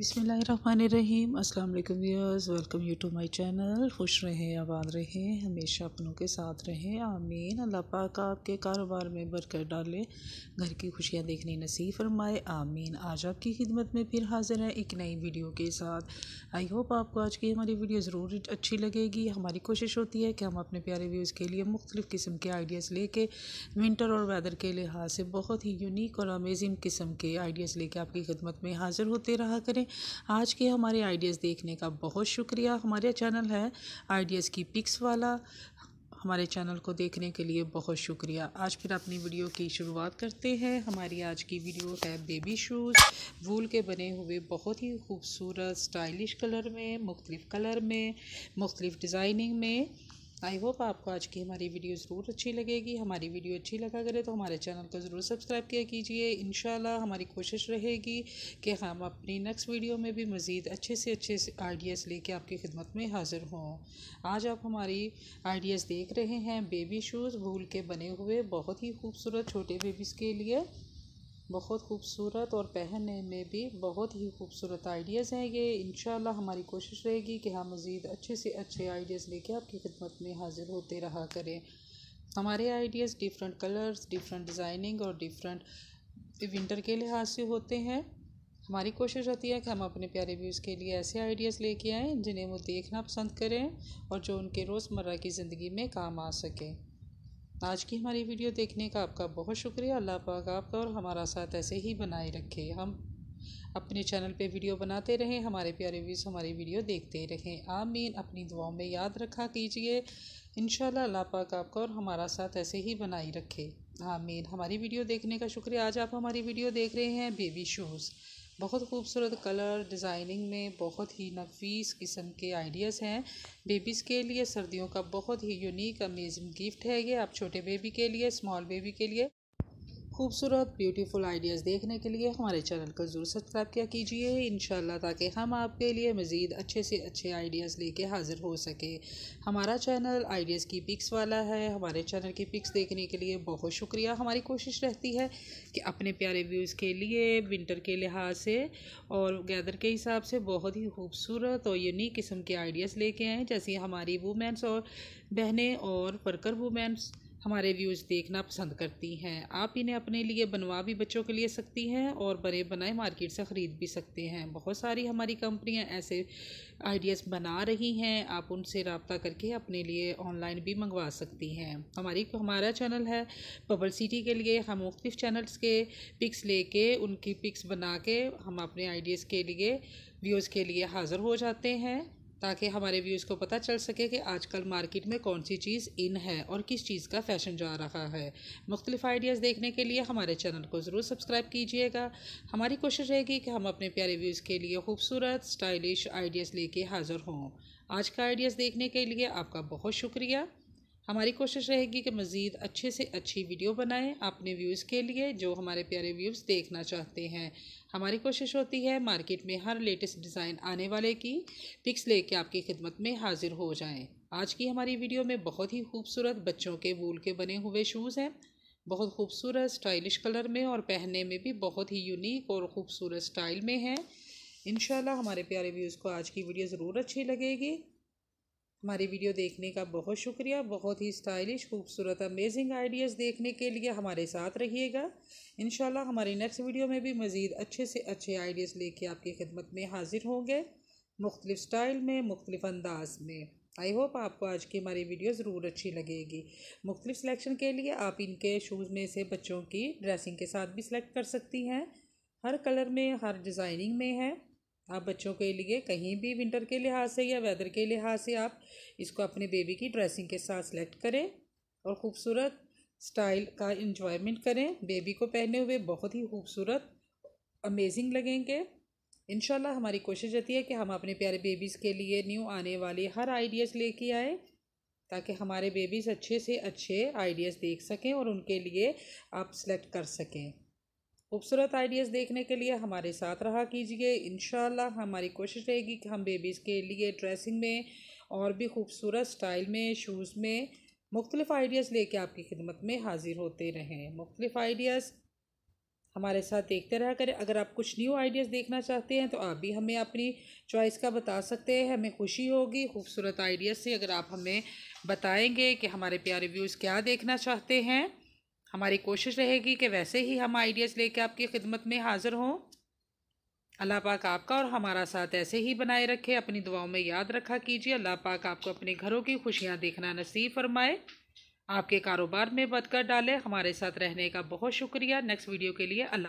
बिसमीम अस्सलाम वालेकुम viewers welcome you to my channel खुश रहें आबाद रहें हमेशा अपनों के साथ रहें आमीन अल्लाह पाक आपके कारोबार में बरकर डाले घर की खुशियाँ देखने नसीब फरमाए आमीन आज आपकी खिदमत में फिर हाजिर है एक नई वीडियो के साथ आई होप आपको आज की हमारी वीडियो ज़रूर अच्छी लगेगी हमारी कोशिश होती है कि हम अपने प्यारे व्यूज़ के लिए मुख्तलिफ़ किस्म के आइडियाज़ लेके विंटर और वेदर के लिहाज से बहुत ही यूनिक और अमेजिंग किस्म के आइडियाज़ लेके आपकी खिदमत में हाजिर होते रहा करें आज के हमारे आइडियाज़ देखने का बहुत शुक्रिया हमारे चैनल है आइडियाज़ की पिक्स वाला हमारे चैनल को देखने के लिए बहुत शुक्रिया आज फिर अपनी वीडियो की शुरुआत करते हैं हमारी आज की वीडियो है बेबी शूज़ वूल के बने हुए बहुत ही खूबसूरत स्टाइलिश कलर में मुख्तलिफ़ कलर में मुख्तलिफ़ डिज़ाइनिंग में आई होप आपको आज की हमारी वीडियो ज़रूर अच्छी लगेगी हमारी वीडियो अच्छी लगा करे तो हमारे चैनल को ज़रूर सब्सक्राइब किया कीजिए इन हमारी कोशिश रहेगी कि हम अपनी नेक्स्ट वीडियो में भी मज़ीद अच्छे से अच्छे से आइडियाज़ लेके आपकी खिदमत में हाज़िर हों आज आप हमारी आइडियाज़ देख रहे हैं बेबी शूज़ भूल के बने हुए बहुत ही खूबसूरत छोटे बेबीज़ के लिए बहुत खूबसूरत और पहनने में भी बहुत ही खूबसूरत आइडियाज़ हैं ये इन हमारी कोशिश रहेगी कि हम मज़ीद अच्छे से अच्छे आइडियाज़ लेके आपकी खिदमत में हाजिर होते रहा करें हमारे ideas different colours different designing और डिफरेंट विंटर के लिहाज से होते हैं हमारी कोशिश रहती है कि हम अपने प्यारे व्यूज़ के लिए ऐसे आइडियाज़ लेके आएँ जिन्हें वो देखना पसंद करें और जो उनके रोज़मर्रा की ज़िंदगी में काम आ सकें आज की हमारी वीडियो देखने का आपका बहुत शुक्रिया अल्लाह पाक आपका और हमारा साथ ऐसे ही बनाए रखे हम अपने चैनल पे वीडियो बनाते रहें हमारे प्यारे व्यूज़ हमारी वीडियो देखते रहें आमीन अपनी दुआओं में याद रखा कीजिए इन अल्लाह पाक आपका और हमारा साथ ऐसे ही बनाए रखे आमीन हमारी वीडियो देखने का शुक्रिया आज आप हमारी वीडियो देख रहे हैं बेबी शूज़ बहुत खूबसूरत कलर डिज़ाइनिंग में बहुत ही नफीस किस्म के आइडियाज़ हैं बेबीज़ के लिए सर्दियों का बहुत ही यूनिक अमेजिंग गिफ्ट है ये आप छोटे बेबी के लिए स्मॉल बेबी के लिए खूबसूरत ब्यूटीफुल आइडियाज़ देखने के लिए हमारे चैनल को ज़रूर सब्सक्राइब किया कीजिए इन ताकि हम आपके लिए मज़ीद अच्छे से अच्छे आइडियाज़ लेके हाज़िर हो सके हमारा चैनल आइडियाज़ की पिक्स वाला है हमारे चैनल की पिक्स देखने के लिए बहुत शुक्रिया हमारी कोशिश रहती है कि अपने प्यारे व्यूज़ के लिए विंटर के लिहाज से और गैदर के हिसाब से बहुत ही खूबसूरत और यूनिक किस्म के आइडियाज़ लेके आएँ जैसे हमारी वुमेंस और बहनें और वर्कर वुमेंस हमारे व्यूज़ देखना पसंद करती हैं आप इन्हें अपने लिए बनवा भी बच्चों के लिए सकती हैं और बने बनाए मार्केट से ख़रीद भी सकते हैं बहुत सारी हमारी कंपनियां ऐसे आइडियाज़ बना रही हैं आप उनसे रबता करके अपने लिए ऑनलाइन भी मंगवा सकती हैं हमारी हमारा चैनल है पबल सिटी के लिए हम मुख्तफ चैनल्स के पिक्स लेके उनकी पिक्स बना के हम अपने आइडियाज़ के लिए व्यूज़ के लिए हाज़िर हो जाते हैं ताकि हमारे व्यूज़ को पता चल सके कि आजकल मार्केट में कौन सी चीज़ इन है और किस चीज़ का फैशन जा रहा है मुख्तलिफ आइडियाज़ देखने के लिए हमारे चैनल को ज़रूर सब्सक्राइब कीजिएगा हमारी कोशिश रहेगी कि हम अपने प्यारे व्यूज़ के लिए खूबसूरत स्टाइलिश आइडियाज़ लेके हाज़िर हों आज का आइडियाज़ देखने के लिए आपका बहुत शुक्रिया हमारी कोशिश रहेगी कि मज़ीद अच्छे से अच्छी वीडियो बनाएं अपने व्यूज़ के लिए जो हमारे प्यारे व्यूज़ देखना चाहते हैं हमारी कोशिश होती है मार्केट में हर लेटेस्ट डिज़ाइन आने वाले की पिक्स लेके आपकी खिदमत में हाजिर हो जाएं आज की हमारी वीडियो में बहुत ही खूबसूरत बच्चों के वूल के बने हुए शूज़ हैं बहुत खूबसूरत स्टाइलिश कलर में और पहनने में भी बहुत ही यूनिक और ख़ूबसूरत स्टाइल में है इन हमारे प्यारे व्यूज़ को आज की वीडियो ज़रूर अच्छी लगेगी हमारी वीडियो देखने का बहुत शुक्रिया बहुत ही स्टाइलिश खूबसूरत अमेजिंग आइडियाज़ देखने के लिए हमारे साथ रहिएगा इन हमारी नेक्स्ट वीडियो में भी मज़ीद अच्छे से अच्छे आइडियाज़ लेके आपकी खिदमत में हाजिर होंगे मुख्तलिफ़ स्टाइल में मुख्तलिफ़ अंदाज में आई होप आपको आज की हमारी वीडियो ज़रूर अच्छी लगेगी मुख्तलिफ सिलेक्शन के लिए आप इनके शूज़ में से बच्चों की ड्रेसिंग के साथ भी सिलेक्ट कर सकती हैं हर कलर में हर डिज़ाइनिंग में है आप बच्चों के लिए कहीं भी विंटर के लिहाज से या वेदर के लिहाज से आप इसको अपने बेबी की ड्रेसिंग के साथ सेलेक्ट करें और ख़ूबसूरत स्टाइल का इंजॉयमेंट करें बेबी को पहने हुए बहुत ही खूबसूरत अमेजिंग लगेंगे इन हमारी कोशिश रहती है कि हम अपने प्यारे बेबीज़ के लिए न्यू आने वाले हर आइडियाज़ लेके आएँ ताकि हमारे बेबीज़ अच्छे से अच्छे आइडियाज़ देख सकें और उनके लिए आप सेलेक्ट कर सकें खूबसूरत आइडियाज़ देखने के लिए हमारे साथ रहा कीजिए इन हमारी कोशिश रहेगी कि हम बेबीज़ के लिए ड्रेसिंग में और भी खूबसूरत स्टाइल में शूज़ में मुख्तलिफ़ आइडियाज़ लेके आपकी खिदमत में हाजिर होते रहें मुख्तलिफ़ आइडियाज़ हमारे साथ देखते रहा करें अगर आप कुछ न्यू आइडियाज़ देखना चाहते हैं तो आप भी हमें अपनी चॉइस का बता सकते हैं हमें खुशी होगी खूबसूरत आइडियाज़ से अगर आप हमें बताएंगे कि हमारे प्यारे व्यूज़ क्या देखना चाहते हैं हमारी कोशिश रहेगी कि वैसे ही हम आइडियाज़ लेके आपकी खिदमत में हाज़िर हों अल्लाह पाक आपका और हमारा साथ ऐसे ही बनाए रखे अपनी दुआओं में याद रखा कीजिए अल्लाह पाक आपको अपने घरों की खुशियाँ देखना नसीब फरमाए आपके कारोबार में बदकर डाले हमारे साथ रहने का बहुत शुक्रिया नेक्स्ट वीडियो के लिए अल्लाह